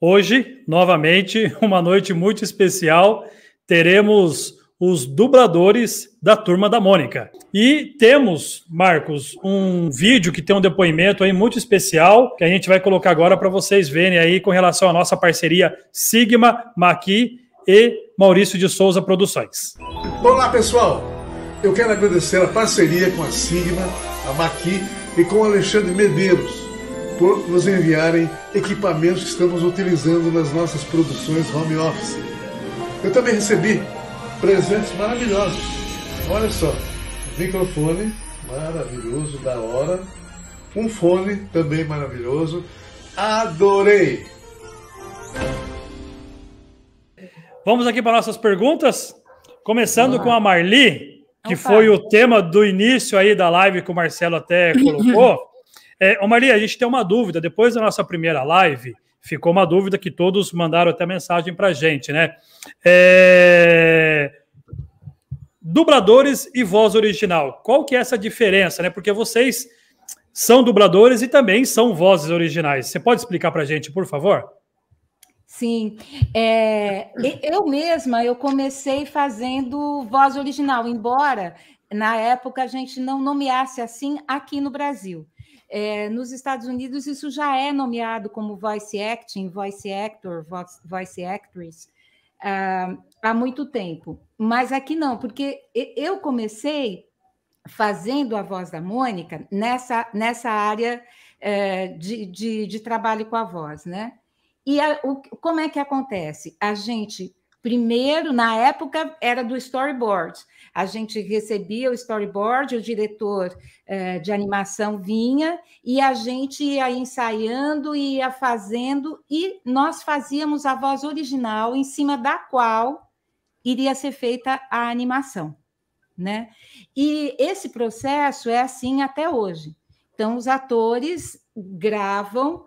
Hoje, novamente, uma noite muito especial, teremos os dubladores da Turma da Mônica. E temos, Marcos, um vídeo que tem um depoimento aí muito especial, que a gente vai colocar agora para vocês verem aí com relação à nossa parceria Sigma, Maqui e Maurício de Souza Produções. Olá, pessoal! Eu quero agradecer a parceria com a Sigma, a Maqui e com o Alexandre Medeiros por nos enviarem equipamentos que estamos utilizando nas nossas produções home office. Eu também recebi presentes maravilhosos. Olha só, microfone maravilhoso, da hora. Um fone também maravilhoso. Adorei! Vamos aqui para nossas perguntas, começando com a Marli, que foi o tema do início aí da live que o Marcelo até colocou. É, ô Marli, a gente tem uma dúvida. Depois da nossa primeira live, ficou uma dúvida que todos mandaram até mensagem para a gente, né? É... Dubladores e voz original. Qual que é essa diferença, né? Porque vocês são dubladores e também são vozes originais. Você pode explicar para a gente, por favor? Sim, é, eu mesma eu comecei fazendo voz original, embora na época a gente não nomeasse assim aqui no Brasil. É, nos Estados Unidos isso já é nomeado como voice acting, voice actor, voice, voice actress ah, há muito tempo, mas aqui não, porque eu comecei fazendo a voz da Mônica nessa, nessa área eh, de, de, de trabalho com a voz, né? E a, o, como é que acontece? A gente, primeiro, na época, era do storyboard. A gente recebia o storyboard, o diretor eh, de animação vinha e a gente ia ensaiando, ia fazendo, e nós fazíamos a voz original em cima da qual iria ser feita a animação. Né? E esse processo é assim até hoje. Então, os atores gravam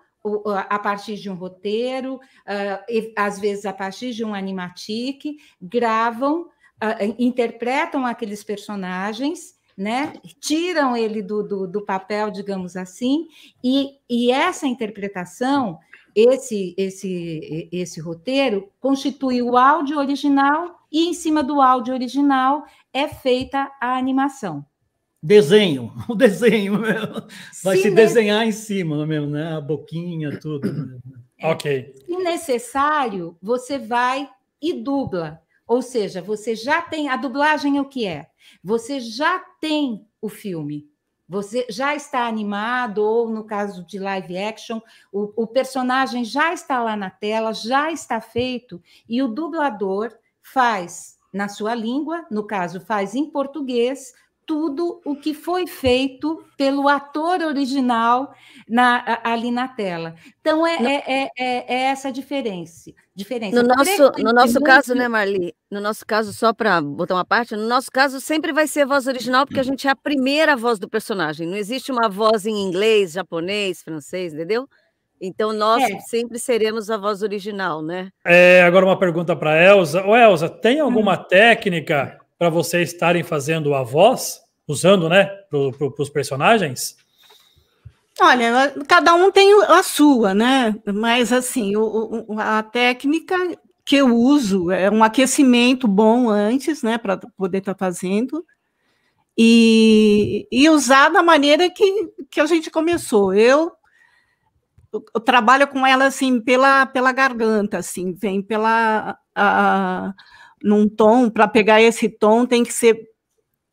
a partir de um roteiro, ah, às vezes a partir de um animatic, gravam, ah, interpretam aqueles personagens né? Tiram ele do, do, do, papel, digamos assim, e, e, essa interpretação, esse, esse, esse roteiro, constitui o áudio original, e em cima do áudio original é feita a animação. Desenho, o desenho mesmo. vai se, se né? desenhar em cima é mesmo, né? A boquinha, tudo. Né? É. Ok. Se necessário, você vai e dubla. Ou seja, você já tem. A dublagem é o que é? Você já tem o filme. Você já está animado, ou no caso de live action, o, o personagem já está lá na tela, já está feito, e o dublador faz na sua língua, no caso, faz em português tudo o que foi feito pelo ator original na, ali na tela. Então, é, no, é, é, é, é essa diferença. diferença. No nosso, no nosso caso, né, Marli? No nosso caso, só para botar uma parte, no nosso caso sempre vai ser a voz original, porque a gente é a primeira voz do personagem. Não existe uma voz em inglês, japonês, francês, entendeu? Então nós é. sempre seremos a voz original, né? É, agora uma pergunta para Elsa. Ô Elsa, tem alguma hum. técnica para vocês estarem fazendo a voz, usando, né, para pro, os personagens? Olha, cada um tem a sua, né? Mas assim, o, o, a técnica que eu uso é um aquecimento bom antes, né, para poder estar tá fazendo. E, e, usar da maneira que, que a gente começou. Eu, eu trabalho com ela assim pela, pela garganta, assim, vem pela a, num tom, para pegar esse tom tem que ser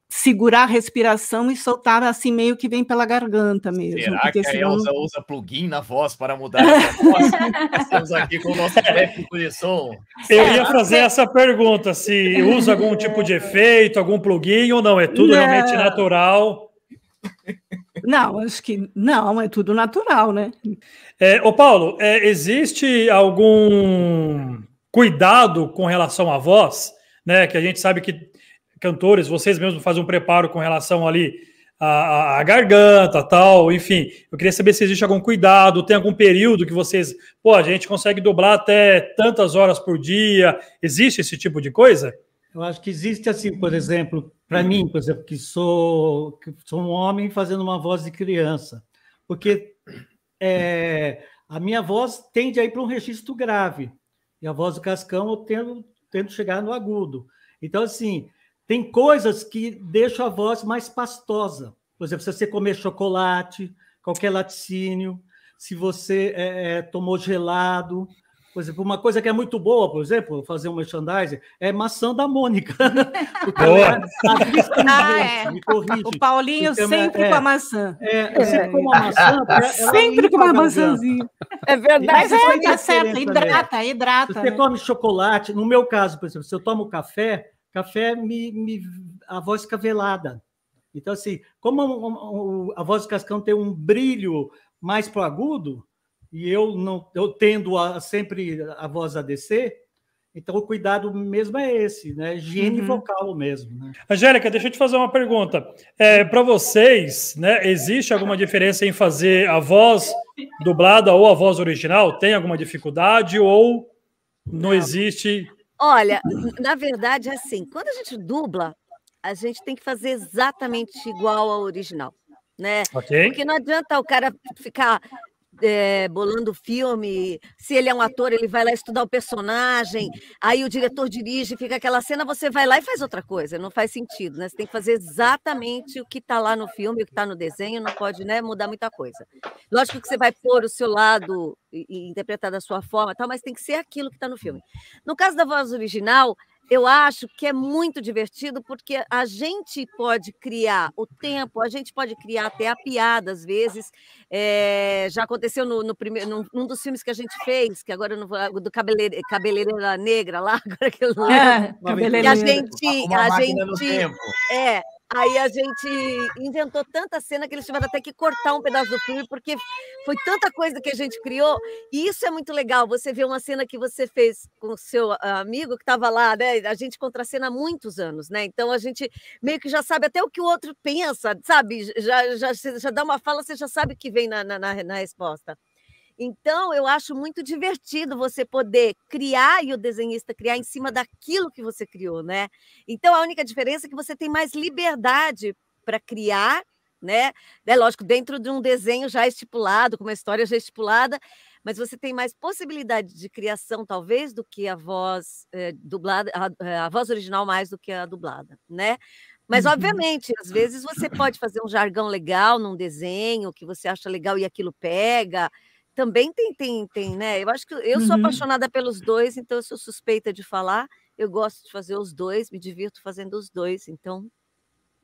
segurar a respiração e soltar assim meio que vem pela garganta mesmo. Será que senão... a Elza usa plugin na voz para mudar a voz? Estamos aqui com o nosso é. técnico de som. Eu é, ia fazer essa pergunta, se usa algum é. tipo de efeito, algum plugin ou não, é tudo não. realmente natural? Não, acho que não, é tudo natural, né? É, ô Paulo, é, existe algum cuidado com relação à voz, né? Que a gente sabe que cantores, vocês mesmos fazem um preparo com relação ali à, à, garganta, tal, enfim. Eu queria saber se existe algum cuidado, tem algum período que vocês, pô, a gente consegue dobrar até tantas horas por dia. Existe esse tipo de coisa? Eu acho que existe assim, por exemplo, para mim, por exemplo, que sou, que sou um homem fazendo uma voz de criança, porque é, a minha voz tende a ir para um registro grave e a voz do Cascão eu tento, tento chegar no agudo. Então, assim, tem coisas que deixam a voz mais pastosa. Por exemplo, se você comer chocolate, qualquer laticínio, se você é, é tomou gelado, por exemplo, uma coisa que é muito boa, por exemplo, fazer um merchandising, é maçã da Mônica. boa. É ah, é. Assim, o Paulinho então, sempre é, com a maçã. É, é sempre com uma é. maçã. sempre com uma maçãzinha. É verdade. Mas é, tá certo. Hidrata, hidrata. Se você né? come chocolate, no meu caso, por exemplo, se eu tomo café, café me, me a voz fica velada. Então, assim, como a voz do Cascão tem um brilho mais pro agudo, e eu não eu tendo a, sempre a voz a descer, então o cuidado mesmo é esse, né? Higiene uhum. vocal mesmo. Né? Angélica, deixa eu te fazer uma pergunta. É, Para vocês, né, existe alguma diferença em fazer a voz dublada ou a voz original? Tem alguma dificuldade ou não, não. existe? Olha, na verdade, é assim, quando a gente dubla, a gente tem que fazer exatamente igual ao original né? Okay. Porque não adianta o cara ficar é, bolando o filme, se ele é um ator, ele vai lá estudar o personagem, aí o diretor dirige, fica aquela cena, você vai lá e faz outra coisa, não faz sentido, né? Você tem que fazer exatamente o que está lá no filme, o que está no desenho, não pode né, mudar muita coisa. Lógico que você vai pôr o seu lado e, e interpretar da sua forma, tal, mas tem que ser aquilo que está no filme. No caso da voz original, eu acho que é muito divertido porque a gente pode criar o tempo, a gente pode criar até a piada às vezes. É, já aconteceu no, no primeiro, num, num, dos filmes que a gente fez, que agora não vou, ah, do cabeleira, cabeleira negra lá, agora que eu lembro. É, a gente, uma a gente, é, Aí a gente inventou tanta cena que eles tiveram até que cortar um pedaço do filme, porque foi tanta coisa que a gente criou. E isso é muito legal, você vê uma cena que você fez com o seu ah, amigo que estava lá, né? A gente contracena há muitos anos, né? Então a gente meio que já sabe até o que o outro pensa, sabe? Já, já, já dá uma fala, você já sabe o que vem na, na, na resposta. Então, eu acho muito divertido você poder criar e o desenhista criar em cima uhum. daquilo que você criou, né? Então, a única diferença é que você tem mais liberdade para criar, né? É lógico, dentro de um desenho já estipulado, com uma história já estipulada, mas você tem mais possibilidade de criação, talvez, do que a voz é, dublada, a, eh, a voz original mais do que a dublada, né? Mas, uhum. obviamente, às vezes você pode fazer um jargão legal num desenho que você acha legal e aquilo pega também tem, tem, tem, né? Eu acho que eu uhum. sou apaixonada pelos dois, então eu sou suspeita de falar. Eu gosto de fazer os dois, me divirto fazendo os dois, então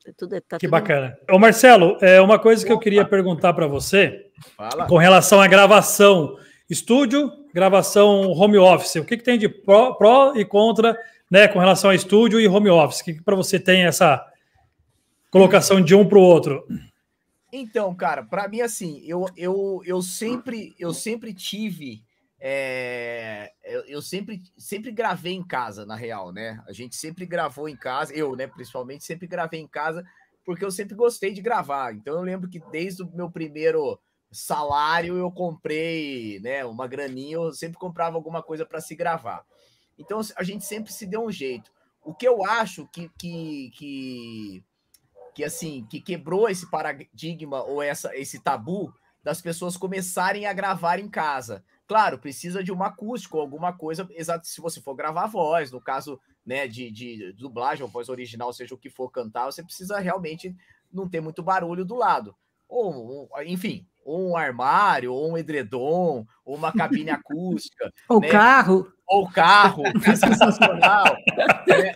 é tudo, tá que tudo... bacana. Ô Marcelo, é uma coisa que Opa. eu queria perguntar para você Fala. com relação à gravação estúdio, gravação home office. O que, que tem de pró, pró e contra, né, com relação a estúdio e home office? O que, que para você tem essa colocação de um para o outro? Então, cara, para mim assim, eu, eu, eu sempre eu sempre tive é, eu, eu, sempre sempre gravei em casa, na real, né? A gente sempre gravou em casa, eu, né, principalmente sempre gravei em casa, porque eu sempre gostei de gravar. Então eu lembro que desde o meu primeiro salário eu comprei, né, uma graninha, eu sempre comprava alguma coisa para se gravar. Então a gente sempre se deu um jeito. O que eu acho que, que, que que assim que quebrou esse paradigma ou essa, esse tabu das pessoas começarem a gravar em casa. Claro, precisa de um acústico, alguma coisa, exato, se você for gravar voz, no caso né, de, de dublagem ou voz original, seja o que for cantar, você precisa realmente não ter muito barulho do lado. Ou, enfim, ou um armário, ou um edredom, ou uma cabine acústica. ou né? carro ou carro, é sensacional. é.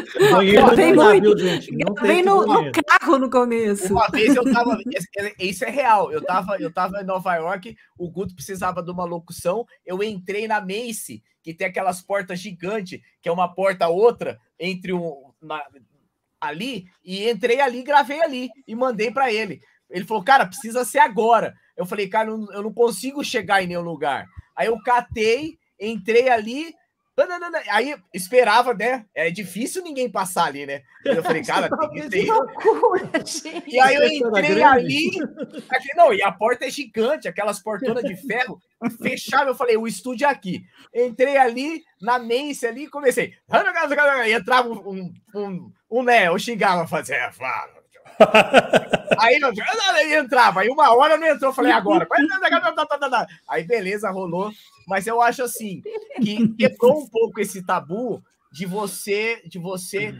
gravei não muito, navio, gente. Não gravei no, no, carro no começo. Uma vez eu tava. Isso é real. Eu tava, eu tava em Nova York, o Guto precisava de uma locução. Eu entrei na Macy, que tem aquelas portas gigantes, que é uma porta outra, entre um. Na, ali, e entrei ali, gravei ali e mandei para ele. Ele falou, cara, precisa ser agora. Eu falei, cara, eu não consigo chegar em nenhum lugar. Aí eu catei entrei ali. Aí esperava, né? É difícil ninguém passar ali, né? Eu falei, cara, tá tem que ter. e aí eu entrei ali. Não, e a porta é gigante, aquelas portonas de ferro. Fechava, eu falei, o estúdio é aqui. Entrei ali, na mence ali, comecei. E entrava um, um, um, um né? Eu xingava, fazia, fala. aí não, ele entrava, aí uma hora não entrou, falei agora. Aí beleza, rolou. Mas eu acho assim que quebrou um pouco esse tabu de você, de você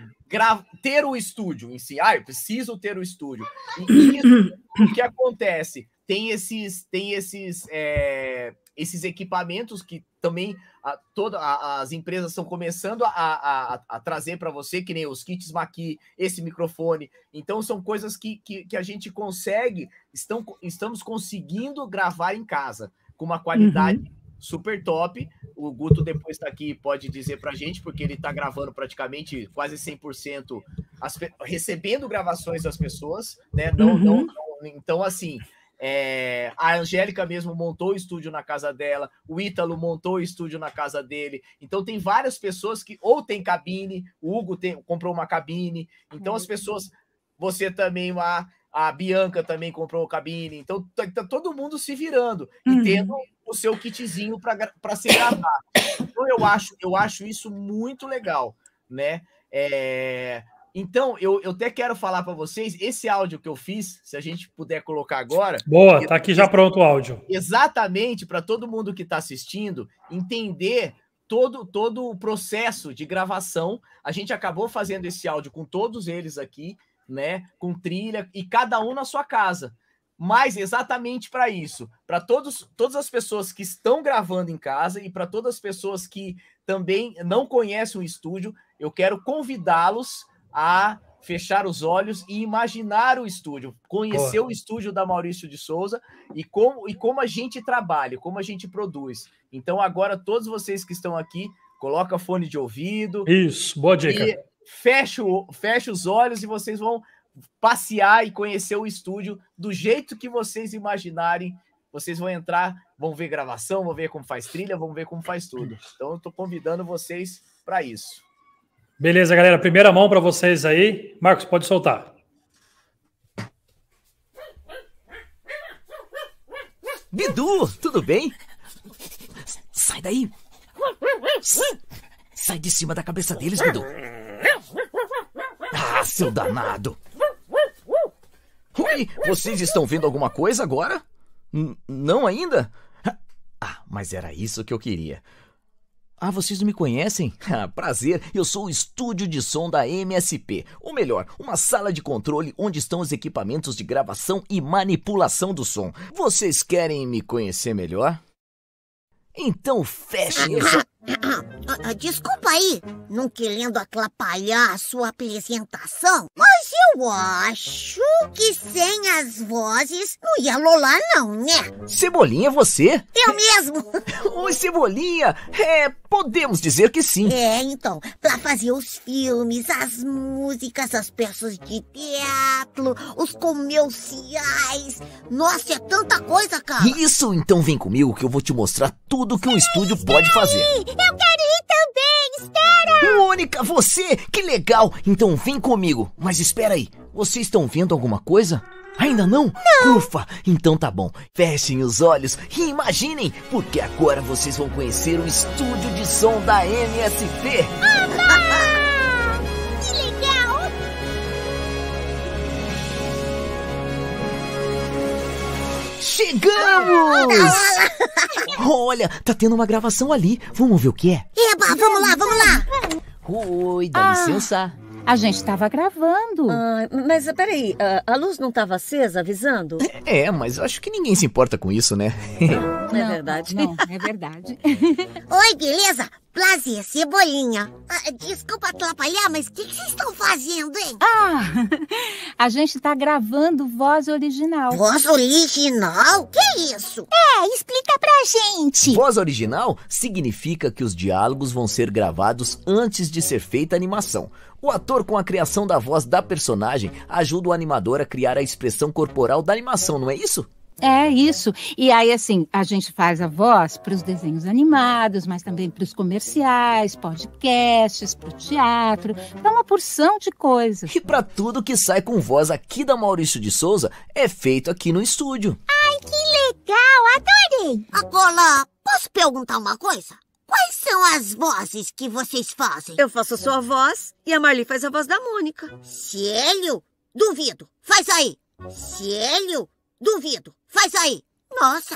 ter o estúdio em si. Ah, eu preciso ter o estúdio. E isso, o que acontece? Tem esses, tem esses. É é, esses equipamentos que também a, toda, a, as empresas estão começando a, a, a trazer para você, que nem os kits Maqui, esse microfone. Então, são coisas que, que, que, a gente consegue, estão, estamos conseguindo gravar em casa, com uma qualidade uhum. super top. O Guto depois está aqui pode dizer para a gente, porque ele está gravando praticamente quase 100%, as, recebendo gravações das pessoas, né? Não, uhum. não, não, então, assim é, a Angélica mesmo montou o estúdio na casa dela, o Ítalo montou o estúdio na casa dele. Então tem várias pessoas que ou tem cabine, o Hugo tem, comprou uma cabine. Então as uhum. pessoas, você também lá, a Bianca também comprou cabine. Então tá, tá, todo mundo se virando uhum. e tendo o seu kitzinho para se gravar. Então eu acho, eu acho isso muito legal, né? É, então, eu, eu até quero falar para vocês esse áudio que eu fiz, se a gente puder colocar agora. Boa, tá aqui já pronto o áudio. Exatamente, para todo mundo que está assistindo entender todo, todo o processo de gravação. A gente acabou fazendo esse áudio com todos eles aqui, né? Com trilha e cada um na sua casa. Mas exatamente para isso, para todos todas as pessoas que estão gravando em casa e para todas as pessoas que também não conhecem o estúdio, eu quero convidá-los a fechar os olhos e imaginar o estúdio, conhecer Porra. o estúdio da Maurício de Souza e como, e como a gente trabalha, como a gente produz. Então agora todos vocês que estão aqui, coloca fone de ouvido. Isso, boa dica. fecha, fecha os olhos e vocês vão passear e conhecer o estúdio do jeito que vocês imaginarem. Vocês vão entrar, vão ver gravação, vão ver como faz trilha, vão ver como faz tudo. Então eu estou convidando vocês para isso. Beleza, galera. Primeira mão para vocês aí. Marcos, pode soltar. Bidu, tudo bem? Sai daí. Sai de cima da cabeça deles, Bidu. Ah, seu danado. Ui, vocês estão vendo alguma coisa agora? N não ainda? Ah, mas era isso que eu queria. Ah, vocês não me conhecem? Ah, prazer, eu sou o estúdio de som da MSP. Ou melhor, uma sala de controle onde estão os equipamentos de gravação e manipulação do som. Vocês querem me conhecer melhor? Então fechem essa ah, desculpa aí, não querendo atrapalhar a sua apresentação, mas eu acho que sem as vozes não ia lolar não, né? Cebolinha, você? Eu mesmo! Oi, Cebolinha! É, podemos dizer que sim. É, então, pra fazer os filmes, as músicas, as peças de teatro, os comerciais... Nossa, é tanta coisa, cara! Isso, então vem comigo que eu vou te mostrar tudo que um estúdio pode fazer. Eu quero ir também! Espera! Mônica, você! Que legal! Então vem comigo. Mas espera aí, vocês estão vendo alguma coisa? Ainda não? não? Ufa! Então tá bom. Fechem os olhos e imaginem, porque agora vocês vão conhecer o estúdio de som da MSP. Ah, Chegamos! Olha, tá tendo uma gravação ali. Vamos ver o que é? Eba, vamos lá, vamos lá! Oi, dá ah, licença. A gente tava gravando. Ah, mas peraí, ah, a luz não tava acesa avisando? É, é, mas acho que ninguém se importa com isso, né? É não, é verdade. Não, é verdade. Oi, beleza? Blasi, Cebolinha, ah, desculpa atrapalhar, mas o que, que vocês estão fazendo, hein? Ah, a gente tá gravando voz original. Voz original? Que isso? É, explica pra gente. Voz original significa que os diálogos vão ser gravados antes de ser feita a animação. O ator, com a criação da voz da personagem, ajuda o animador a criar a expressão corporal da animação, não é isso? É isso. E aí, assim, a gente faz a voz para os desenhos animados, mas também para os comerciais, podcasts, para o teatro, para é uma porção de coisas. E para tudo que sai com voz aqui da Maurício de Souza é feito aqui no estúdio. Ai, que legal! Adorei! Agora, posso perguntar uma coisa? Quais são as vozes que vocês fazem? Eu faço a sua voz e a Marli faz a voz da Mônica. Célio? Duvido. Faz aí. Célio? Duvido. Faz aí. Nossa,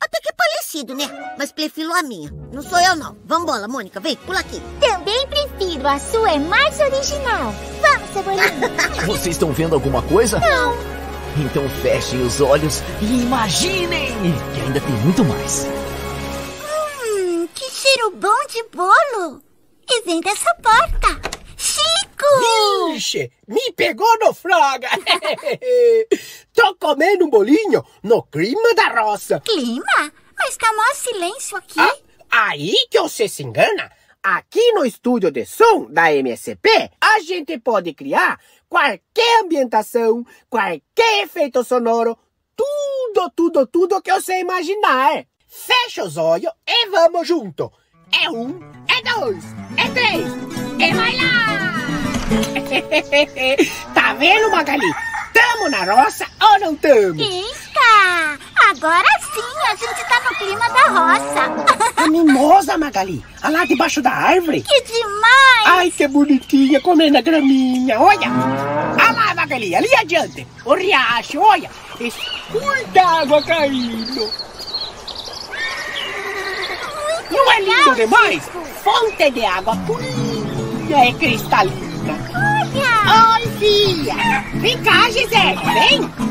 até que é parecido, né? Mas prefiro a minha. Não sou eu, não. Vambora, Mônica, vem, pula aqui. Também prefiro. A sua é mais original. Vamos, Cebolinha. Vocês estão vendo alguma coisa? Não. Então fechem os olhos e imaginem que ainda tem muito mais. Hum, que cheiro bom de bolo. E vem dessa porta louco! Vixe, me pegou no froga! Tô comendo um bolinho no clima da roça. Clima? Mas tá mó silêncio aqui. Ah, aí que você se engana. Aqui no estúdio de som da MSP, a gente pode criar qualquer ambientação, qualquer efeito sonoro, tudo, tudo, tudo que você imaginar. Fecha os olhos e vamos junto. É um, é dois, é três, e vai lá! tá vendo, Magali? Tamo na roça ou não tamo? Eita! Agora sim, a gente tá no clima da roça. A é mimosa, Magali. Olha lá debaixo da árvore. Que demais! Ai, que bonitinha, comendo a graminha, olha. Olha lá, Magali, ali adiante. O riacho, olha. Muita água caindo. Muito não é lindo demais? Fonte de água purinha e cristalina. Olha! Oi, filha! Vem cá, Gisele! Vem!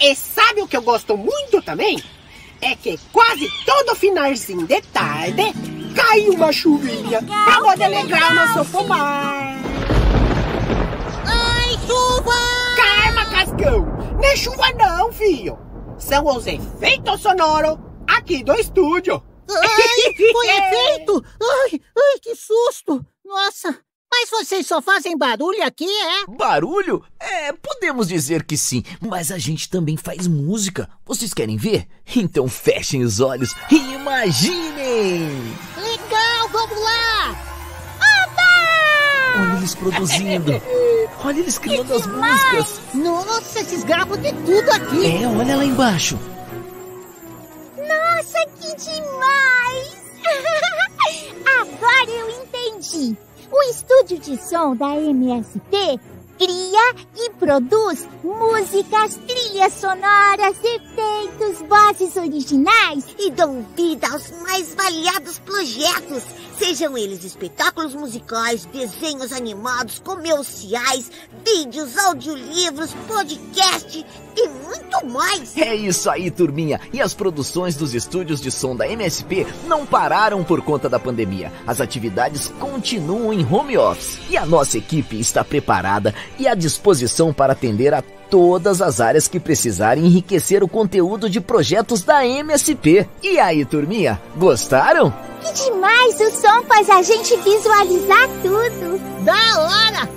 E sabe o que eu gosto muito também? É que quase todo finalzinho de tarde cai uma chuvinha pra poder alegrar o nosso pomar. Ai, chuva! Calma, Cascão! Não é chuva não, filho! São os efeitos sonoros aqui do estúdio. Ai, foi efeito! Ai, ai, que susto! Nossa! Mas vocês só fazem barulho aqui, é? Barulho? É, podemos dizer que sim, mas a gente também faz música. Vocês querem ver? Então fechem os olhos e imaginem! Legal, vamos lá! Opa! Olha eles produzindo! Olha eles criando as músicas! Nossa, esses gravam de tudo aqui! É, olha lá embaixo! Nossa, que demais! Agora eu entendi. O estúdio de som da MST cria e produz músicas, trilhas sonoras, efeitos, vozes originais e dão vida aos mais variados projetos Sejam eles espetáculos musicais, desenhos animados, comerciais, vídeos, audiolivros, podcast e muito mais. É isso aí, turminha. E as produções dos estúdios de som da MSP não pararam por conta da pandemia. As atividades continuam em home office e a nossa equipe está preparada e à disposição para atender a todas as áreas que precisarem enriquecer o conteúdo de projetos da MSP. E aí, turminha, gostaram? Que demais! O som faz a gente visualizar tudo! Da hora!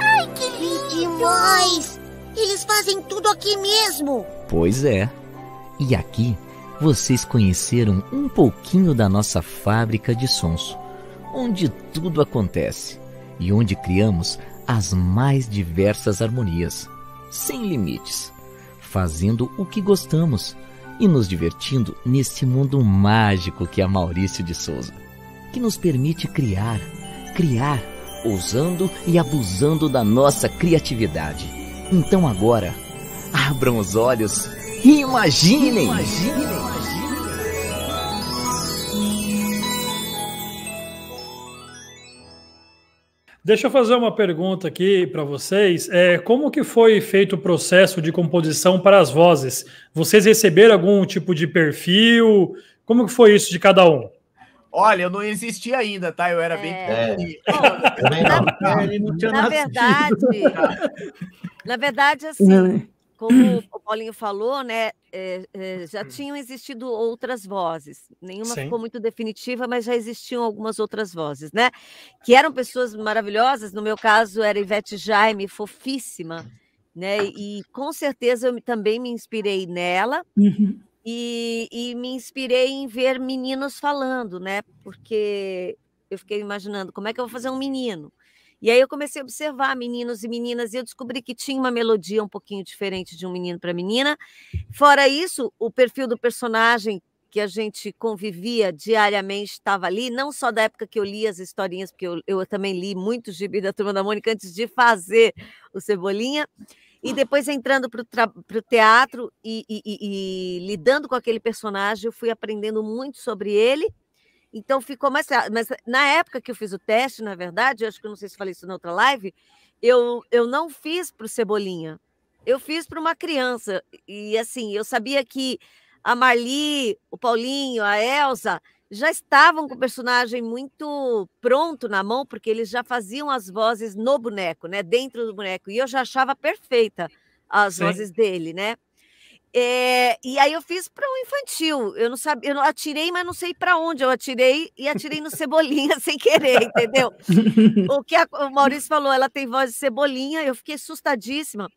Ai, que lindo! Que demais! Eles fazem tudo aqui mesmo! Pois é. E aqui vocês conheceram um pouquinho da nossa fábrica de sons, onde tudo acontece e onde criamos as mais diversas harmonias, sem limites, fazendo o que gostamos e nos divertindo nesse mundo mágico que é Maurício de Souza, que nos permite criar, criar, usando e abusando da nossa criatividade. Então agora, abram os olhos e imaginem! imaginem. Deixa eu fazer uma pergunta aqui para vocês. É, como que foi feito o processo de composição para as vozes? Vocês receberam algum tipo de perfil? Como que foi isso de cada um? Olha, eu não existia ainda, tá? Eu era é... bem É. é. Bom, na, na, verdade, na verdade, assim, né? como o Paulinho falou, né, é, é, já hum. tinham existido outras vozes. Nenhuma Sim. ficou muito definitiva, mas já existiam algumas outras vozes, né? Que eram pessoas maravilhosas. No meu caso, era Ivete Jaime, fofíssima, né? E com certeza eu também me inspirei nela. Uhum. E, e me inspirei em ver meninos falando, né? Porque eu fiquei imaginando como é que eu vou fazer um menino. E aí eu comecei a observar meninos e meninas e eu descobri que tinha uma melodia um pouquinho diferente de um menino para menina. Fora isso, o perfil do personagem que a gente convivia diariamente estava ali, não só da época que eu li as historinhas, porque eu, eu também li muito gibi da Turma da Mônica antes de fazer o Cebolinha, e depois entrando para o teatro e, e, e, e lidando com aquele personagem, eu fui aprendendo muito sobre ele então ficou mais claro. Mas na época que eu fiz o teste, na verdade, eu acho que não sei se falei isso na outra live, eu, eu não fiz para o Cebolinha. Eu fiz para uma criança. E assim, eu sabia que a Marli, o Paulinho, a Elsa já estavam com o personagem muito pronto na mão, porque eles já faziam as vozes no boneco, né? Dentro do boneco. E eu já achava perfeita as Sim. vozes dele, né? É, e aí eu fiz para um infantil. Eu não sabia, eu atirei, mas não sei para onde. Eu atirei e atirei no Cebolinha sem querer, entendeu? O que a, o Maurício falou, ela tem voz de Cebolinha, eu fiquei assustadíssima.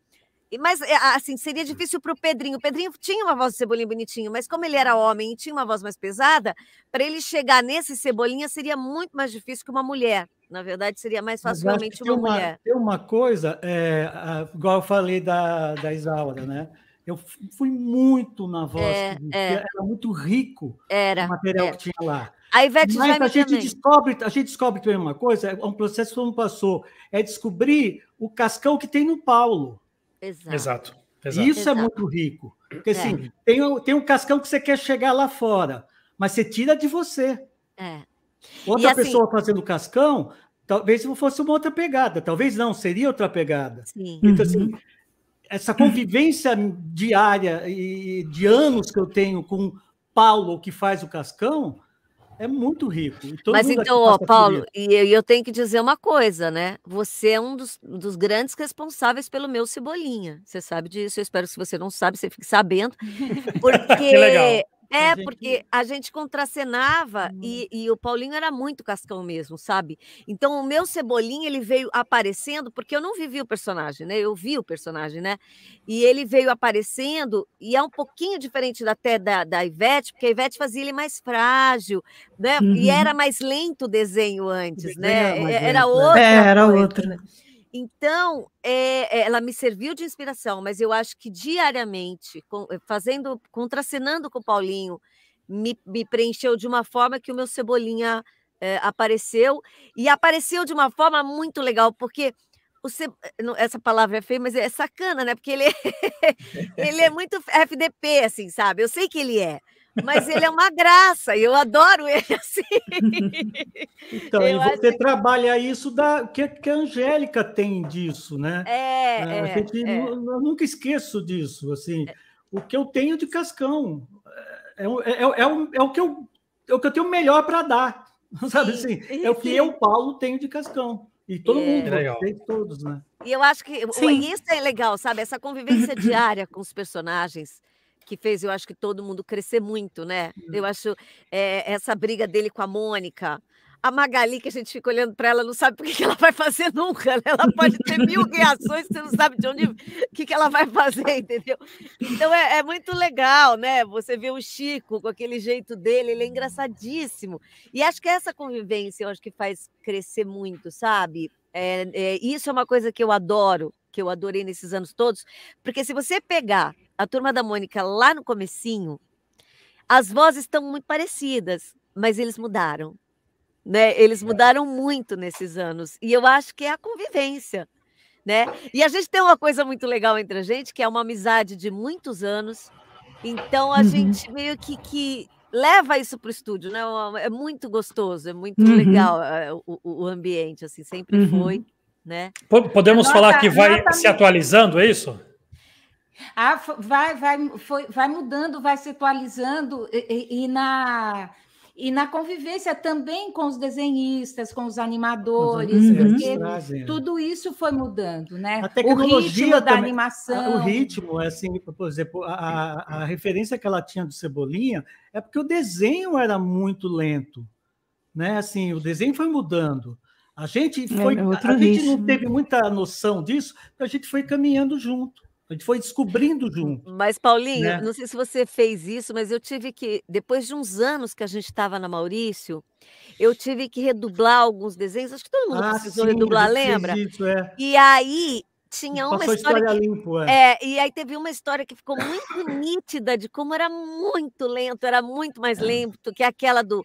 Mas, eh, assim, seria difícil para o Pedrinho. O Pedrinho tinha uma voz de Cebolinha bonitinho, mas como ele era homem e tinha uma voz mais pesada, para ele chegar nesse Cebolinha seria muito mais difícil que uma mulher. Na verdade, seria mais facilmente uma, uma, mulher. Tem uma coisa, é, igual eu falei da, da Isaura, né? Eu fui muito na voz, é, que, é. era muito rico era, o material é. que tinha lá. A Ivete Mas a gente, descobre, a gente descobre também uma coisa, é um processo que não passou, é descobrir o cascão que tem no Paulo. Exato. Exato. Exato. Isso é Exato. é muito rico. Porque é. assim, tem, tem um cascão que você quer chegar lá fora, mas você tira de você. É. Outra assim, pessoa fazendo cascão, talvez fosse uma outra pegada, talvez não, seria outra pegada. Sim. Então, assim, uhum essa convivência diária e de anos que eu tenho com Paulo, que faz o Cascão, é muito rico. Mas então, ó, Paulo, e eu, eu, tenho que dizer uma coisa, né? Você é um dos, dos, grandes responsáveis pelo meu Cebolinha. Você sabe disso, eu espero que se você não sabe, você fique sabendo. Porque é, a gente... porque a gente contracenava hum. e, e, o Paulinho era muito cascão mesmo, sabe? Então o meu Cebolinha, ele veio aparecendo, porque eu não vivi o personagem, né? Eu vi o personagem, né? E ele veio aparecendo e é um pouquinho diferente até da, da Ivete, porque a Ivete fazia ele mais frágil, né? Uhum. E era mais lento o desenho antes, né? Era, era É, era né? Então, é, ela me serviu de inspiração, mas eu acho que diariamente, eh, fazendo, contracenando com o Paulinho, me, me preencheu de uma forma que o meu Cebolinha é, apareceu. E apareceu de uma forma muito legal, porque Ce... essa palavra é feia, mas é sacana, né? Porque ele é, ele é muito FDP, assim, sabe? Eu sei que ele é, mas ele é uma graça, eu adoro ele assim. Então, eu e você trabalha isso da que, que a Angélica tem disso, né? É, é a é, gente, é. Eu nunca esqueço disso, assim. É. O que eu tenho de Cascão é, é, o, é, é, é o que eu é o que eu tenho melhor para dar, sabe sim, assim? Sim. É o que eu, Paulo, tenho de Cascão. E todo é. mundo, tem todos, né? E eu acho que Sim. isso é legal, sabe? Essa convivência diária com os personagens que fez, eu acho que todo mundo crescer muito, né? Eu uhum. acho é, essa briga dele com a Mônica. A Magali, que a gente fica olhando para ela, não sabe o que ela vai fazer nunca. Né? Ela pode ter mil reações, você não sabe de onde o que, que ela vai fazer, entendeu? Então é, é, muito legal, né? Você vê o Chico com aquele jeito dele, ele é engraçadíssimo. E acho que é essa convivência eu acho que faz crescer muito, sabe? É, é, isso é uma coisa que eu adoro, que eu adorei nesses anos todos, porque se você pegar a turma da Mônica lá no comecinho, as vozes estão muito parecidas, mas eles mudaram. Né? Eles é. mudaram muito nesses anos. E eu acho que é a convivência. Né? E a gente tem uma coisa muito legal entre a gente, que é uma amizade de muitos anos. Então a uhum. gente meio que, que leva isso para o estúdio, né? É muito gostoso, é muito uhum. legal é, é, o, o, ambiente, assim, sempre uhum. foi. Né? Podemos falar que vai se atualizando, é isso? Ah, vai, vai, foi, vai mudando, vai se atualizando e, e, na e na convivência também com os desenhistas, com os animadores, uhum, porque né? tudo isso foi mudando, né? A tecnologia o ritmo da animação. O ritmo, assim, por exemplo, a, a referência que ela tinha do Cebolinha é porque o desenho era muito lento, né? Assim, o desenho foi mudando. A gente é, foi, é a gente não teve muita noção disso, a gente foi caminhando junto. A gente foi descobrindo junto. Mas, Paulinho, né? não sei se você fez isso, mas eu tive que, depois de uns anos que a gente estava na Maurício, eu tive que redublar alguns desenhos. Acho que todo mundo ah, precisou sim, redublar, lembra? Isso, é. E aí tinha uma história. história que, limpo, é. é. e aí teve uma história que ficou muito nítida de como era muito lento, era muito mais é. lento que aquela do.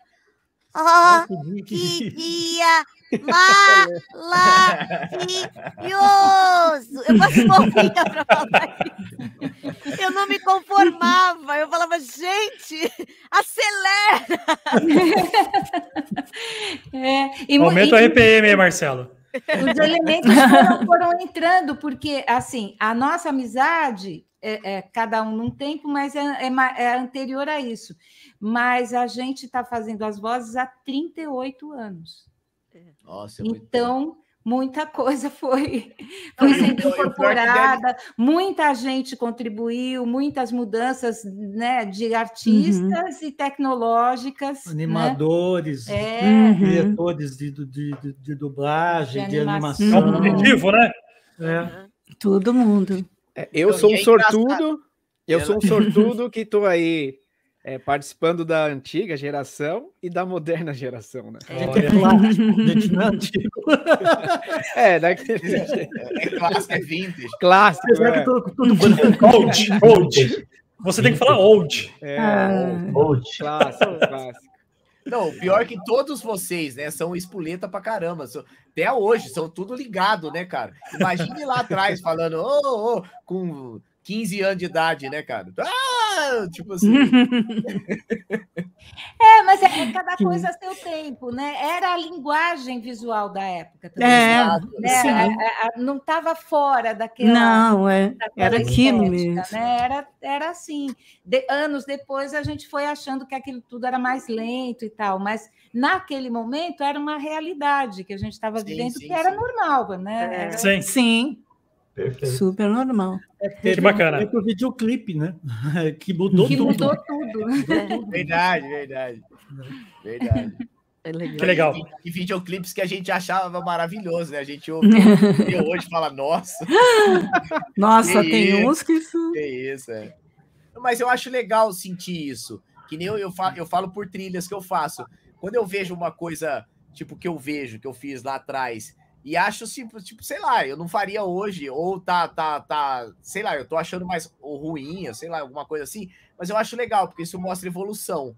Oh, que dia Maravilhoso! Eu passei morrida para falar isso. Eu não me conformava. Eu falava, gente, acelera! É, e, Aumenta e, RPM aí, Marcelo. Os elementos foram, foram entrando, porque, assim, a nossa amizade é, é, cada um num tempo, mas é, é, é anterior a isso. Mas a gente está fazendo as vozes há 38 anos. Nossa, é então, muito... muita coisa foi, foi sendo incorporada, muita gente contribuiu, muitas mudanças né, de uhum. artistas uhum. e tecnológicas. Né? Animadores, né? diretores de, de, de, de, dublagem, de animação. De animação. Uhum. né? É. Todo mundo. É, eu então, sou um é sortudo, eu sou um sortudo que estou aí é, participando da antiga geração e da moderna geração, né? É, é clássico, gente, não é antigo. É, daquele é, é clássico, é vintage. Clássico, é. old, old. Você tem que falar old. É, ah. old. Clássico, clássico. Não, pior é que todos vocês, né, são espuleta pra caramba. São, até hoje, são tudo ligado, né, cara? Imagine lá atrás falando, ô, oh, oh, com 15 anos de idade, né, cara? Ah, Tipo assim. é, mas é, é cada coisa a seu tempo, né? Era a linguagem visual da época também. É, né? não estava fora daquela. Não, é, era aquilo né? mesmo. Né? Era, era assim. De, anos depois a gente foi achando que aquilo tudo era mais lento e tal, mas naquele momento era uma realidade que a gente estava vivendo sim, que era normal, né? É. Sim. sim. Perfeito. Super normal. É, que bacana. Teve é o videoclipe, né? que mudou que tudo. Mudou tudo. É. Verdade, verdade. Verdade. É legal. Que legal. E, e videoclipes que a gente achava maravilhoso, né? A gente ouve hoje fala, nossa. Nossa, que tem isso, uns que isso. Que isso, é. Mas eu acho legal sentir isso. Que nem eu, eu, falo, eu falo por trilhas que eu faço. Quando eu vejo uma coisa, tipo, que eu vejo, que eu fiz lá atrás, e acho tipo, tipo, sei lá, eu não faria hoje, ou tá, tá, tá, sei lá, eu tô achando mais ruim, sei lá, alguma coisa assim, mas eu acho legal, porque isso mostra evolução.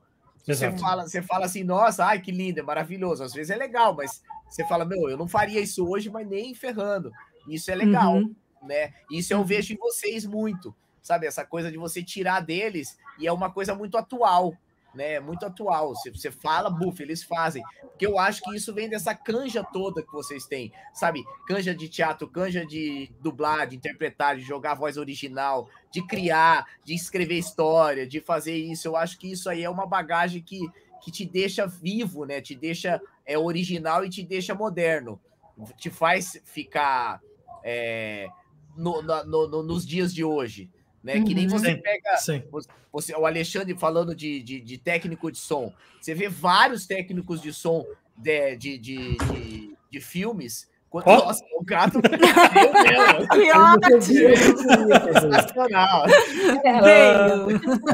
Você fala, você fala assim, nossa, ai que lindo, é maravilhoso. Às vezes é legal, mas você fala, meu, eu não faria isso hoje, mas nem ferrando. Isso é legal, uhum. né? Isso eu uhum. vejo em vocês muito, sabe? Essa coisa de você tirar deles, e é uma coisa muito atual, né? É muito atual. Se você fala, buff eles fazem. Porque eu acho que isso vem dessa canja toda que vocês têm, sabe? Canja de teatro, canja de dublar, de interpretar, de jogar a voz original, de criar, de escrever história, de fazer isso. Eu acho que isso aí é uma bagagem que, que te deixa vivo, né? Te deixa é original e te deixa moderno. Te faz ficar é, no, no, no, nos dias de hoje. Né? Que nem uhum. você sim, pega sim. Você, o Alexandre falando de, de, de, técnico de som. Você vê vários técnicos de som de, de, de, de, de filmes. Quando, oh. Nossa, o é gato. que né? é ótimo!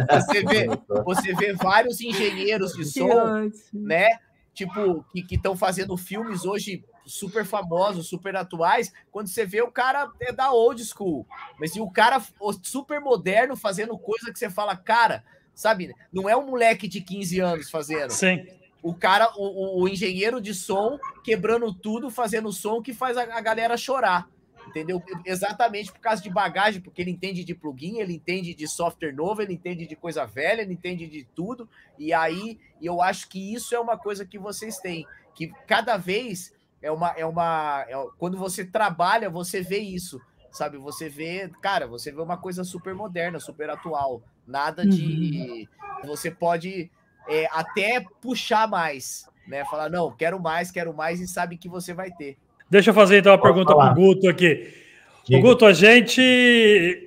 Você vê, você vê vários engenheiros de som, né? Tipo, que estão fazendo filmes hoje super famosos, super atuais, quando você vê o cara é da old school. Mas e o cara super moderno fazendo coisa que você fala, cara, sabe? Não é um moleque de 15 anos fazendo. Sim. O cara, o, o engenheiro de som quebrando tudo, fazendo som que faz a, a galera chorar entendeu? Exatamente por causa de bagagem, porque ele entende de plugin, ele entende de software novo, ele entende de coisa velha, ele entende de tudo. E aí eu acho que isso é uma coisa que vocês têm, que cada vez é uma. É uma é, quando você trabalha, você vê isso, sabe? Você vê, cara, você vê uma coisa super moderna, super atual. Nada de. Uhum. Você pode é, até puxar mais, né? Falar, não, quero mais, quero mais, e sabe que você vai ter. Deixa eu fazer então a pergunta para o Guto aqui. Diga. Guto, a gente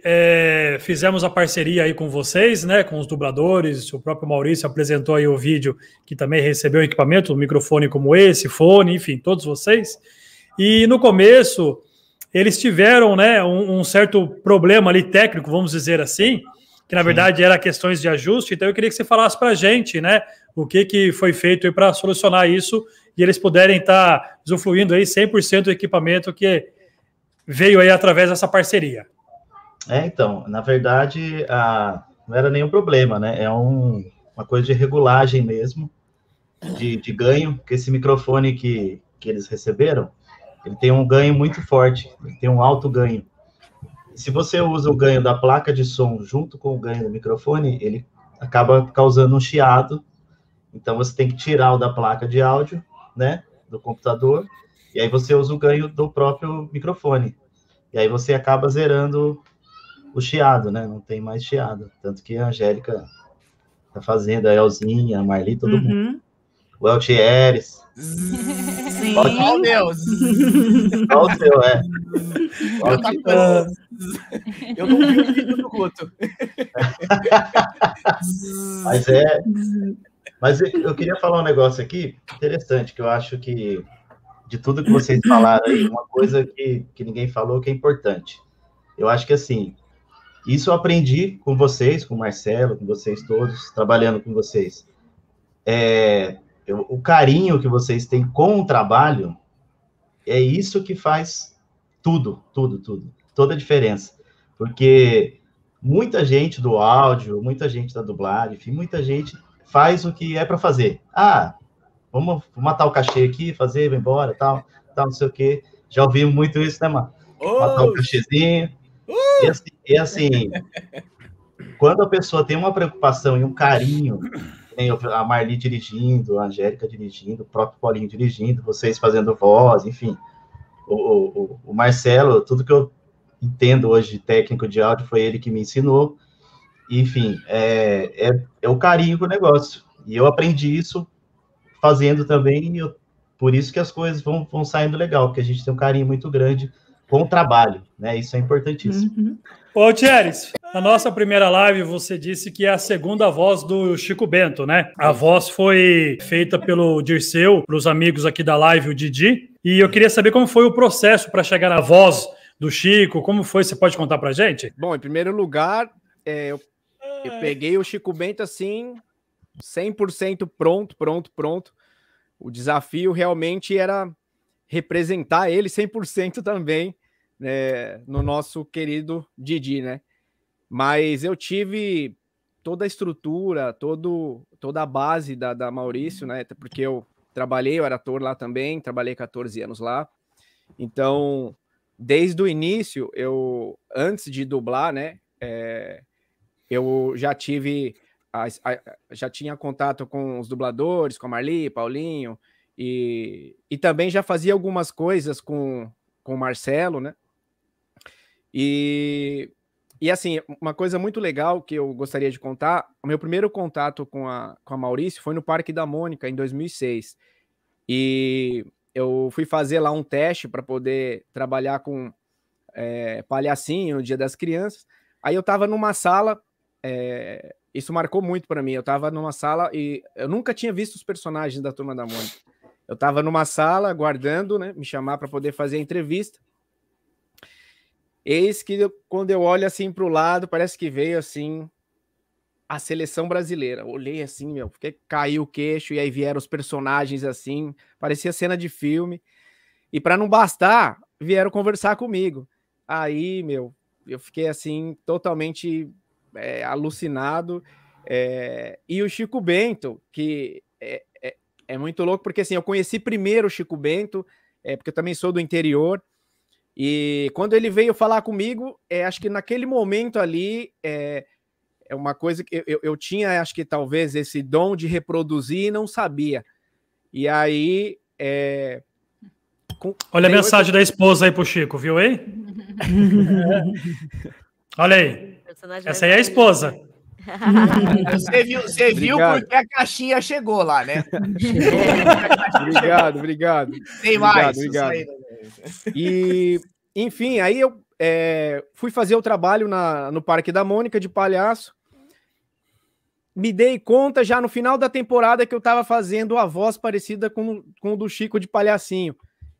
é, fizemos a parceria aí com vocês, né? Com os dubladores, o próprio Maurício apresentou aí o vídeo que também recebeu equipamento, um microfone como esse, fone, enfim, todos vocês. E no começo eles tiveram, né, um, um certo problema ali técnico, vamos dizer assim, que na verdade era questões de ajuste. Então eu queria que você falasse para a gente, né, o que, que foi feito para solucionar isso e eles puderem estar tá usufruindo aí 100% do equipamento que veio aí através dessa parceria. É, então, na verdade, a, não era nenhum problema, né? É um, uma coisa de regulagem mesmo, de, de ganho, porque esse microfone que, que eles receberam, ele tem um ganho muito forte, ele tem um alto ganho. Se você usa o ganho da placa de som junto com o ganho do microfone, ele acaba causando um chiado. Então você tem que tirar o da placa de áudio, né, do computador e aí você usa o ganho do próprio microfone. E aí você acaba zerando o chiado, né? Não tem mais chiado. Tanto que a Angélica tá fazendo, a Elzinha, a Marli, todo uhum. mundo. O Eltieres. Sim. Pode... Oh, meu. Qual o seu, é? Qual te... Tá eu não vi o vídeo do Guto. Mas é... Mas eu queria falar um negócio aqui interessante, que eu acho que de tudo que vocês falaram aí, uma coisa que, que ninguém falou que é importante. Eu acho que assim, isso eu aprendi com vocês, com o Marcelo, com vocês todos, trabalhando com vocês. É, eu, o carinho que vocês têm com o trabalho é isso que faz tudo, tudo, tudo, toda a diferença. Porque muita gente do áudio, muita gente da dublagem, enfim, muita gente faz o que é para fazer. Ah, vamos matar o cachê aqui, fazer, vai embora, tal, tal, não sei o quê. Já ouvi muito isso, né, mano? Oh! Matar o cachezinho. Uh! E assim, e assim quando a pessoa tem uma preocupação e um carinho, a Marli dirigindo, a Angélica dirigindo, o próprio Paulinho dirigindo, vocês fazendo voz, enfim. O, o, o, Marcelo, tudo que eu entendo hoje de técnico de áudio foi ele que me ensinou. Enfim, é, é, é o carinho o negócio. E eu aprendi isso fazendo também, eu, por isso que as coisas vão, vão saindo legal, porque a gente tem um carinho muito grande com o trabalho, né? Isso é importantíssimo. Uhum. Ô, Thieres, na nossa primeira live você disse que é a segunda voz do Chico Bento, né? A voz foi feita pelo Dirceu, para os amigos aqui da live, o Didi, e eu queria saber como foi o processo para chegar na voz do Chico, como foi? Você pode contar para gente? Bom, em primeiro lugar, é, eu, eu peguei o Chico Bento assim, 100% pronto, pronto, pronto. O desafio realmente era representar ele 100% também né, no nosso querido Didi, né? Mas eu tive toda a estrutura, todo, toda a base da, da Maurício, né? Porque eu trabalhei, eu era ator lá também, trabalhei 14 anos lá. Então, desde o início, eu, antes de dublar, né? É, eu já tive a, a, já tinha contato com os dubladores, com a Marli, Paulinho, e, e também já fazia algumas coisas com, com o Marcelo, né? E, e assim, uma coisa muito legal que eu gostaria de contar, o meu primeiro contato com a, com a Maurício foi no Parque da Mônica, em 2006. E eu fui fazer lá um teste para poder trabalhar com é, palhacinho no Dia das Crianças. Aí eu estava numa sala é, isso marcou muito para mim. Eu tava numa sala e eu nunca tinha visto os personagens da Turma da Mônica. Eu tava numa sala aguardando, né, me chamar para poder fazer a entrevista. Eis que eu, quando eu olho assim para o lado, parece que veio assim a seleção brasileira. Olhei assim, meu, porque caiu o queixo e aí vieram os personagens assim, parecia cena de filme. E para não bastar, vieram conversar comigo. Aí, meu, eu fiquei assim totalmente é, alucinado. É, e o Chico Bento, que é, é, é, muito louco, porque assim, eu conheci primeiro o Chico Bento, é, porque eu também sou do interior. E quando ele veio falar comigo, é, acho que naquele momento ali é, é uma coisa que eu, eu tinha, acho que talvez esse dom de reproduzir e não sabia. E aí. É, com... Olha a mensagem da esposa aí pro Chico, viu aí? Olha aí. Essa aí é a esposa. você viu, você viu porque a caixinha chegou lá, né? Chegou. obrigado, obrigado. Tem mais. Obrigado. Aí, né? E, enfim, aí eu é, fui fazer o trabalho na, no Parque da Mônica de palhaço. Me dei conta já no final da temporada que eu estava fazendo a voz parecida com, com o do Chico de Palhacinho.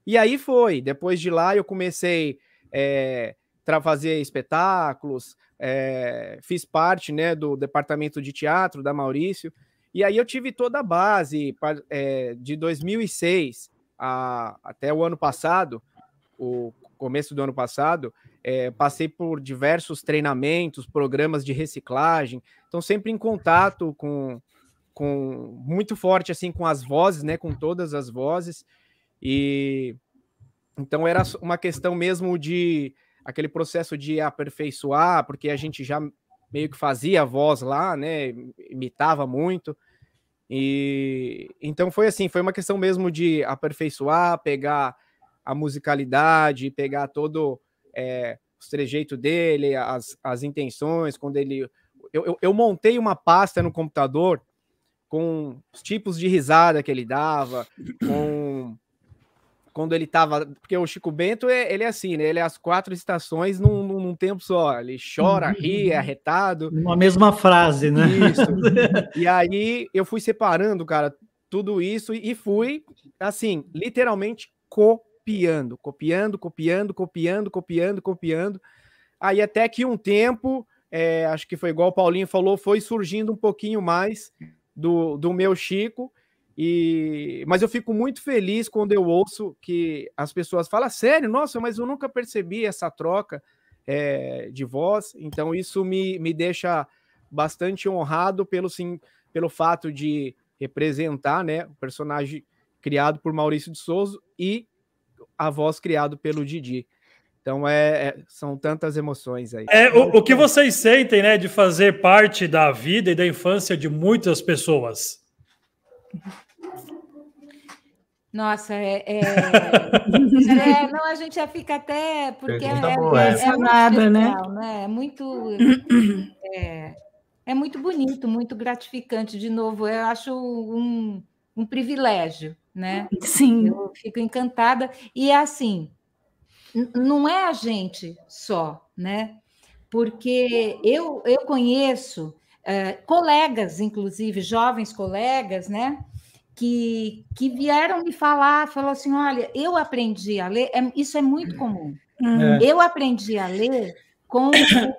E aí foi. Depois de lá, eu comecei. É, para fazer espetáculos, é, fiz parte né, do departamento de teatro da Maurício, e aí eu tive toda a base é, de 2006 a, até o ano passado, o começo do ano passado, é, passei por diversos treinamentos, programas de reciclagem, então sempre em contato com, com muito forte assim com as vozes, né, com todas as vozes, e então era uma questão mesmo de aquele processo de aperfeiçoar, porque a gente já meio que fazia voz lá, né? Imitava muito. E então foi assim, foi uma questão mesmo de aperfeiçoar, pegar a musicalidade, pegar todo é, os trejeitos dele, as, as intenções, quando ele. Eu, eu, eu montei uma pasta no computador com os tipos de risada que ele dava, com quando ele tava. Porque o Chico Bento, é, ele é assim, né? Ele é as quatro estações num, num tempo só. Ele chora, uhum. ri, é arretado. Uma mesma frase, né? Isso. e aí eu fui separando, cara, tudo isso e fui, assim, literalmente copiando, copiando, copiando, copiando, copiando, copiando. Aí até que um tempo, é, acho que foi igual o Paulinho falou, foi surgindo um pouquinho mais do, do meu Chico. E, mas eu fico muito feliz quando eu ouço que as pessoas falam ah, sério, nossa, mas eu nunca percebi essa troca é, de voz. Então isso me, me deixa bastante honrado pelo sim, pelo fato de representar, né, o personagem criado por Maurício de Souza e a voz criado pelo Didi. Então é, é, são tantas emoções aí. É o, o que vocês sentem, né, de fazer parte da vida e da infância de muitas pessoas. Nossa, é, é... é, não, a gente já fica até porque é, boa, é, é, é, nada, né? né? É muito é, é muito bonito, muito gratificante. De novo, eu acho um, um privilégio, né? Sim. Eu fico encantada e é assim não é a gente só, né? Porque eu eu conheço eh, colegas, inclusive jovens colegas, né? que, que vieram me falar, falou assim, olha, eu aprendi a ler, é, isso é muito uhum. comum, é. eu aprendi a ler com,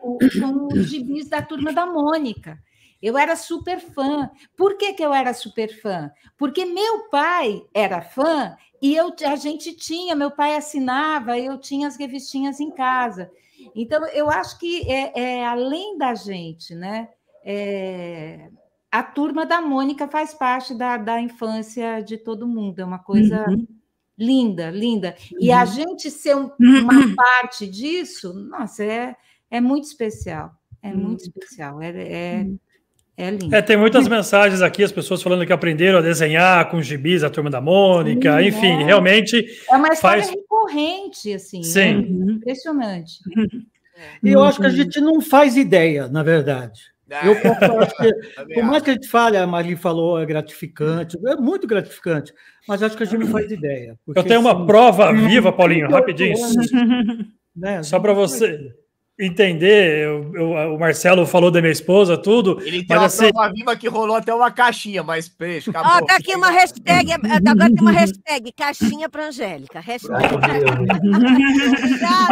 com os gibis da Turma da Mônica, eu era super fã. Por que, que eu era super fã? Porque meu pai era fã e eu, a gente tinha, meu pai assinava, eu tinha as revistinhas em casa. Então, eu acho que é, é além da gente, né? É, a turma da Mônica faz parte da, da infância de todo mundo, é uma coisa uhum. linda, linda. Uhum. E a uhum. gente ser um, uma uhum. parte disso, nossa, é, é muito especial. É uhum. muito especial. É, é, é lindo. É, tem muitas mensagens aqui, as pessoas falando que aprenderam a desenhar com gibis, a turma da Mônica, Sim, enfim, é. realmente. É uma história faz... recorrente, assim. Sim. Né? É impressionante. E eu acho que a gente não faz ideia, na verdade eu acho que, por mais que a gente fale, a Mari falou, é gratificante, é muito gratificante, mas acho que a gente não faz ideia. Eu tenho uma assim, prova viva, Paulinho, rapidinho. Né? né? Só para você entender, eu, eu, o Marcelo falou da minha esposa, tudo. Ele tem mas, uma assim... prova viva que rolou até uma caixinha, mas peixe, acabou. Ó, tá aqui uma hashtag, é, é, agora tem uma hashtag, caixinha para Angélica. Hashtag...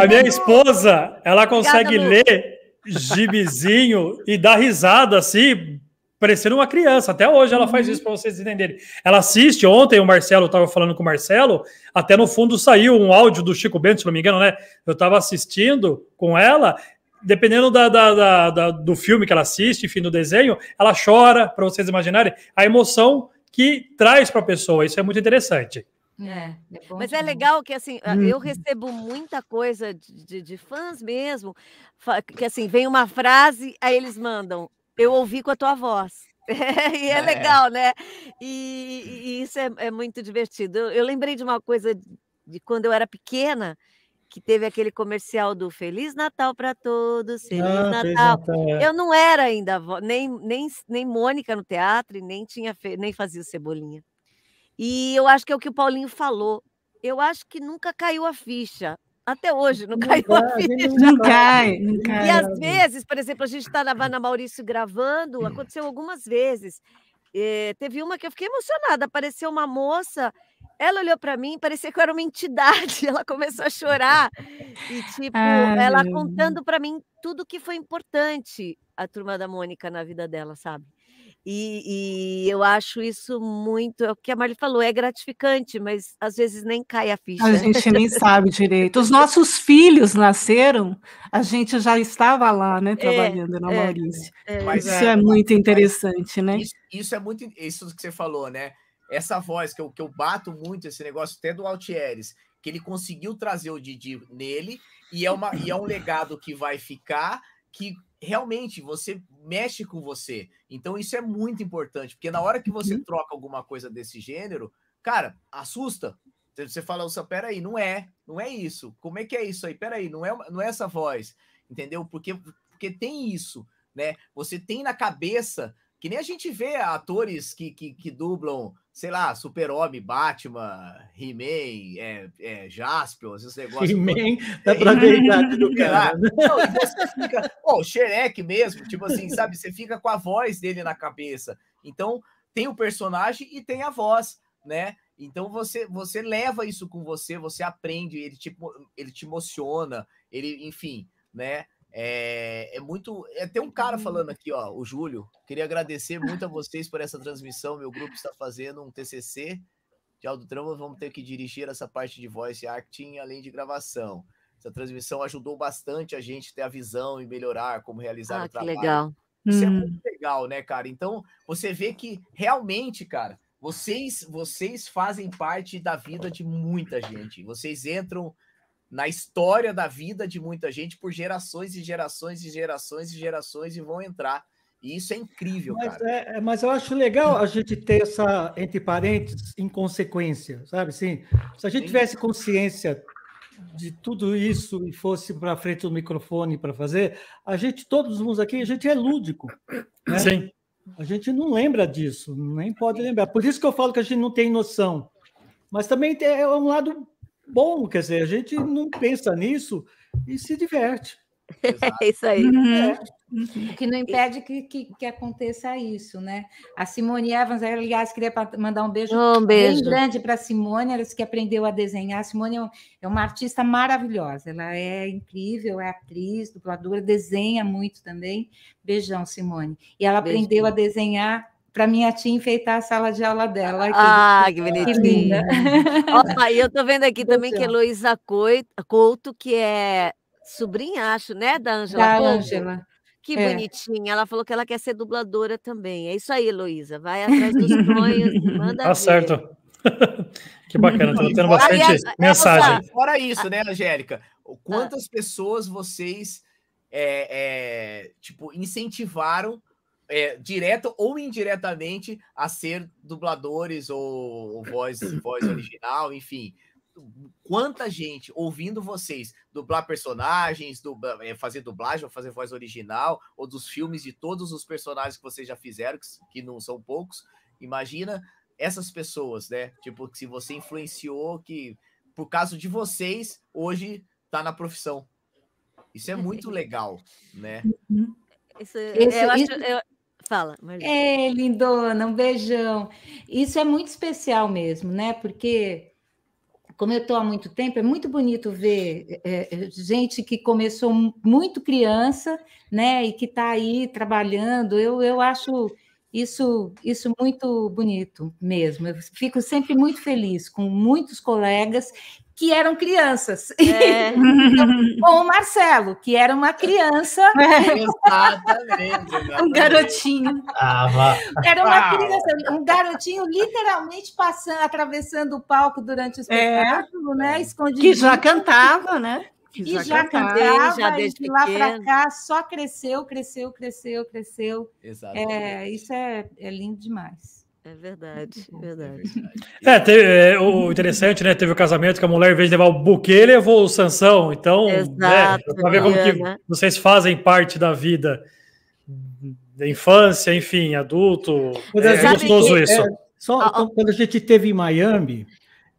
a minha esposa, ela consegue Obrigada, ler gibizinho e dá risada assim, parecendo uma criança. Até hoje ela faz uhum. isso para vocês entenderem. Ela assiste. Ontem o Marcelo estava falando com o Marcelo, até no fundo saiu um áudio do Chico Bento, se não me engano, né? Eu estava assistindo com ela. Dependendo da, da, da, da, do filme que ela assiste, enfim, do desenho, ela chora, para vocês imaginarem a emoção que traz para a pessoa. Isso é muito interessante. É, é, é Mas é legal que assim, hum. eu uhum. recebo muita coisa de, de, de, fãs mesmo, que assim, vem uma frase, aí eles mandam, eu ouvi com a tua voz. e é, é, legal, né? E, e isso é, é, muito divertido. Eu, eu lembrei de uma coisa de quando eu era pequena, que teve aquele comercial do Feliz Natal para todos, Feliz ah, Natal. Natal é. Eu não era ainda nem, nem, nem Mônica no teatro, nem tinha nem fazia cebolinha. E eu acho que é o que o Paulinho falou. Eu acho que nunca caiu a ficha. Até hoje não, não caiu a ficha. Não cai, não cai. E às vezes, por exemplo, a gente está na Maurício gravando, hum. aconteceu algumas vezes. Eh, teve uma que eu fiquei emocionada, apareceu uma moça, ela olhou para mim, parecia que eu era uma entidade, ela começou a chorar. E tipo, Ai. ela contando para mim tudo que foi importante a turma da Mônica na vida dela, sabe? E, e, eu acho isso muito. É o que a Marli falou, é gratificante, mas às vezes nem cai a ficha. A gente nem sabe direito. Os nossos filhos nasceram, a gente já estava lá, né, é, trabalhando né, é, na Maurício. É, é, isso é, é muito interessante, né? Isso, isso, é muito. Isso que você falou, né? Essa voz que eu, que eu bato muito, esse negócio até do Altieres, que ele conseguiu trazer o Didi nele, e é, uma, e é um legado que vai ficar, que realmente você mexe com você. Então isso é muito importante, porque na hora que você uhum. troca alguma coisa desse gênero, cara, assusta. Você fala, usa, peraí, não é, não é isso. Como é que é isso aí? Peraí, não é, não é essa voz, entendeu? Porque, porque tem isso, né? Você tem na cabeça, que nem a gente vê atores que, que, que dublam sei lá, Super-Homem, Batman, He-Man, é, é, Jaspion, esses negócios. He-Man tá pra ver. do cara. É né? Não, você fica, oh, o mesmo, tipo assim, sabe? Você fica com a voz dele na cabeça. Então, tem o personagem e tem a voz, né? Então você você leva isso com você, você aprende, ele te, ele te emociona, ele, enfim, né? É, é muito. É, tem um cara uhum. falando aqui, ó, o Júlio. Queria agradecer muito a vocês por essa transmissão. Meu grupo está fazendo um TCC de audiodrama. Vamos ter que dirigir essa parte de voice acting além de gravação. Essa transmissão ajudou bastante a gente ter a visão e melhorar como realizar ah, o trabalho. Que legal. Isso é hum. é muito legal, né, cara? Então, você vê que realmente, cara, vocês vocês fazem parte da vida de muita gente. Vocês entram na história da vida de muita gente por gerações e gerações e gerações e gerações e vão entrar. E isso é incrível, mas, cara. É, é mas eu acho legal a gente ter essa, entre parênteses, inconsequência, sabe? sim se a gente tivesse consciência de tudo isso e fosse para frente do microfone para fazer, a gente, todos nós aqui, a gente é lúdico. Né? Sim. A gente não lembra disso, nem pode lembrar. Por isso que eu falo que a gente não tem noção. Mas também é um lado bom, quer dizer, a gente não pensa nisso e se diverte. É isso aí. Uhum. É. Uhum. O que não impede que, que, que, aconteça isso, né? A Simone Evans, aliás, queria mandar um beijo, um beijo. bem grande para a Simone, ela que aprendeu a desenhar. A Simone é, é uma artista maravilhosa, ela é incrível, é atriz, dubladora, desenha muito também. Beijão, Simone. E ela Beijo. aprendeu a desenhar para minha tia enfeitar a sala de aula dela. Que ah, que bonitinha. Opa, e eu estou vendo aqui também que Heloísa Couto, que é sobrinha, acho, né, da Ângela Da Ângela. Que é. bonitinha. Ela falou que ela quer ser dubladora também. É isso aí, Heloísa. Vai atrás dos sonhos, manda Tá ver. certo. que bacana, estou tendo bastante é, é, aí, mensagem. Essa, fora isso, né, Angélica? Ah. Quantas ah. pessoas vocês, é, é, tipo, incentivaram é, direto ou indiretamente a ser dubladores ou, ou voz, voz original, enfim. Quanta gente ouvindo vocês dublar personagens, dubla, é, fazer dublagem ou fazer voz original, ou dos filmes de todos os personagens que vocês já fizeram, que, que não são poucos, imagina essas pessoas, né? Tipo, se você influenciou, que por causa de vocês, hoje tá na profissão. Isso é muito legal, né? Uhum. Isso, isso, eu, isso... eu, fala, É, lindona, um beijão. Isso é muito especial mesmo, né? Porque, como eu estou há muito tempo, é muito bonito ver é, é gente que começou muito criança, né? E que está aí trabalhando. Eu, eu acho isso, isso muito bonito mesmo. Eu fico sempre muito feliz com muitos colegas que eram crianças. É. então, ou o Marcelo, que era uma criança. É. Exatamente, Um garotinho. Ah, era uma criança, um garotinho literalmente passando, atravessando o palco durante o é. espetáculo, é. né? Escondido. Que já cantava, né? Que e já cantava, já e de lá para cá só cresceu, cresceu, cresceu, cresceu. Exatamente. É, isso é, é lindo demais. É, é verdade, verdade. É, teve, é, o interessante, né? Teve o casamento que a mulher, em vez de levar o buquê, levou o Sansão. Então, né, Exato, pra ver como é, que né? vocês fazem parte da vida da infância, enfim, adulto. É, é gostoso que, isso. É, só ah, então, ah, quando a gente teve em Miami,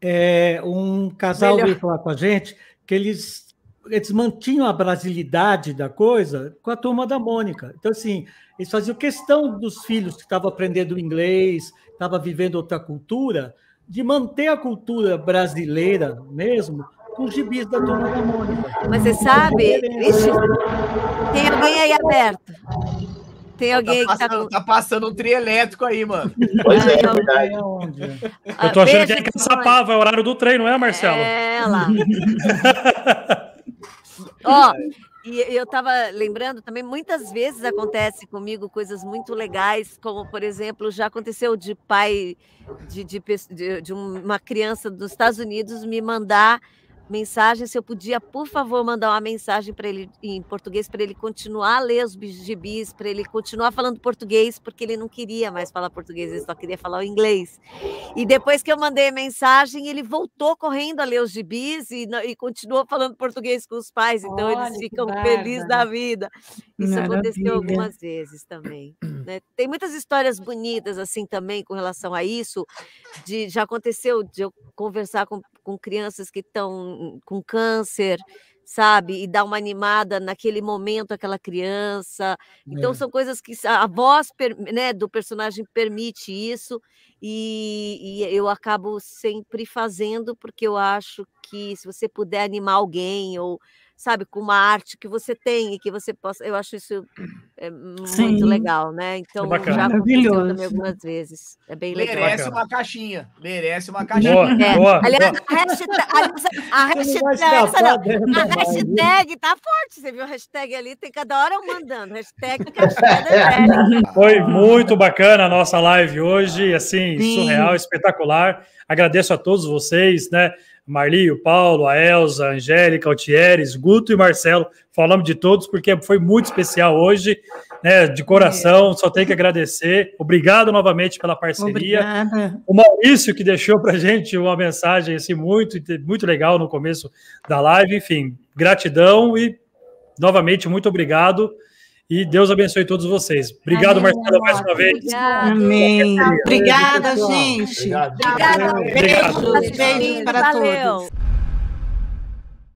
é, um casal melhor. veio falar com a gente que eles eles mantinham a brasilidade da coisa com a turma da Mônica. Então, assim, eles faziam questão dos filhos que estavam aprendendo inglês, estavam vivendo outra cultura, de manter a cultura brasileira mesmo com os gibis da turma da Mônica. Mas você então, sabe, é Ixi, tem alguém aí aberto. Tem tá alguém tá passando, que tá... tá passando um trio elétrico aí, mano. Pois é, é não, é Eu tô achando que é Caçapava, é o horário do trem, não é, Marcelo? É, lá. Ó, e eu estava lembrando também, muitas vezes acontece comigo coisas muito legais, como, por exemplo, já aconteceu de pai de, de, de, de uma criança dos Estados Unidos me mandar mensagem, se eu podia, por favor, mandar uma mensagem para ele em português, para ele continuar a ler os gibis, para ele continuar falando português, porque ele não queria mais falar português, ele só queria falar o inglês. E depois que eu mandei a mensagem, ele voltou correndo a ler os gibis e, e continuou falando português com os pais, então Olha, eles ficam felizes da vida. Isso Maravilha. aconteceu algumas vezes também. Né? Tem muitas histórias bonitas assim também com relação a isso, de já aconteceu de eu conversar com com crianças que estão com câncer, sabe? E dar uma animada naquele momento àquela criança. Então, é. são coisas que a voz né, do personagem permite isso, e, e, eu acabo sempre fazendo, porque eu acho que se você puder animar alguém ou sabe, com uma arte que você tem e que você possa. Eu acho isso é muito legal, né? É então, é já aconteceu também algumas vezes. É bem legal. Merece uma caixinha. Merece uma caixinha. Boa, é. boa, Aliás, boa. a hashtag, a hashtag, a hashtag tá forte. Você viu a hashtag ali? Tem cada hora eu mandando. Hashtag Foi muito bacana a nossa live hoje. Assim, Sim. surreal, espetacular. Agradeço a todos vocês, né? Marli, o Paulo, a Elza, a Angélica, Altieres, Guto e Marcelo. Falamos de todos porque foi muito especial hoje, né? De coração, só tenho que agradecer. Obrigado novamente pela parceria. Obrigada. O Maurício que deixou para gente uma mensagem assim muito muito legal no começo da live. Enfim, gratidão e novamente muito obrigado. E Deus abençoe todos vocês. Obrigado, Amém, Marcela, mais uma vez. Obrigado. Amém. Obrigada, gente. Obrigado. Obrigada. Beijos, beijos para Valeu. todos.